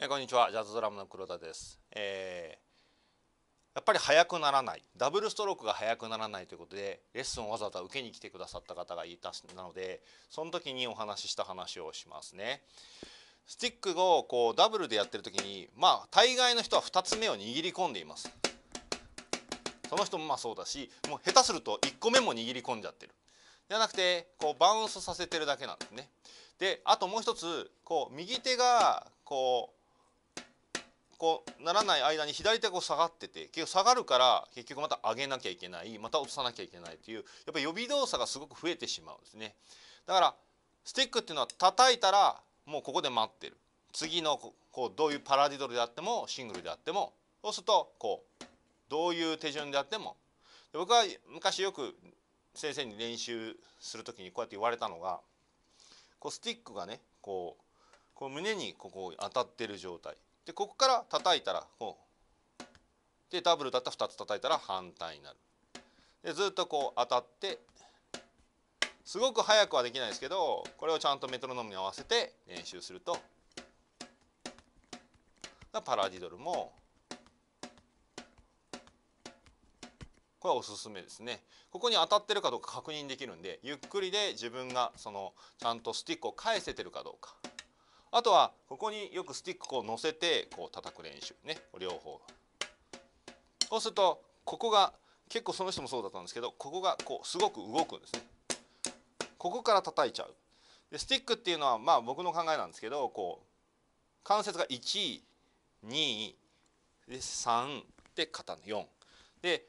えー、こんにちはジャズドラムの黒田です、えー、やっぱり速くならないダブルストロークが速くならないということでレッスンをわざわざ受けに来てくださった方がいたなのでその時にお話しした話をしますねスティックをこうダブルでやってる時にまあ大概の人は2つ目を握り込んでいますその人もまあそうだしもう下手すると1個目も握り込んじゃってるじゃなくてこうバウンスさせてるだけなんですねであともう一つこう右手がこうこうならない間に左手が下がってて結局下がるから結局また上げなきゃいけないまた落とさなきゃいけないというやっぱり予備動作がすごく増えてしまうんですね。だからスティックっていうのは叩いたらもうここで待ってる次のこうどういうパラディドルであってもシングルであってもそうするとこうどういう手順であっても僕は昔よく先生に練習する時にこうやって言われたのがこうスティックがねこうこう胸にここ当たってる状態でここから叩いたらこうでダブルだったら2つ叩いたら反対になるでずっとこう当たってすごく速くはできないですけどこれをちゃんとメトロノームに合わせて練習するとパラディドルもこれはおすすめですねここに当たってるかどうか確認できるんでゆっくりで自分がそのちゃんとスティックを返せてるかどうかあとはここによくスティックを乗せてこう叩く練習ね両方そうするとここが結構その人もそうだったんですけどここがこうすごく動くんですねここから叩いちゃうでスティックっていうのはまあ僕の考えなんですけどこう関節が1 2で3で肩の4で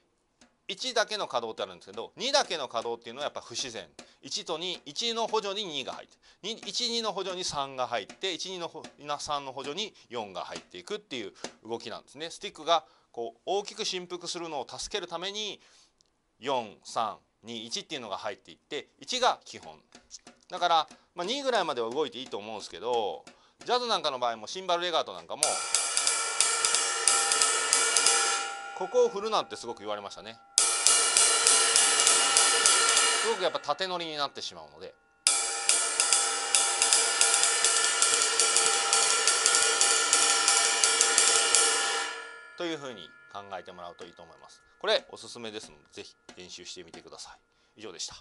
1だけの可動ってあるんですけど2だけの可動っていうのはやっぱ不自然1と21の補助に2が入って12の補助に3が入って12の3の補助に4が入っていくっていう動きなんですね。スティックがこう大きく振幅するのを助けるために4321っていうのが入っていって1が基本だから、まあ、2ぐらいまでは動いていいと思うんですけどジャズなんかの場合もシンバルレガートなんかもここを振るなんてすごく言われましたね。すごくやっぱ縦乗りになってしまうので。というふうに考えてもらうといいと思います。これおすすめですのでぜひ練習してみてください。以上でした。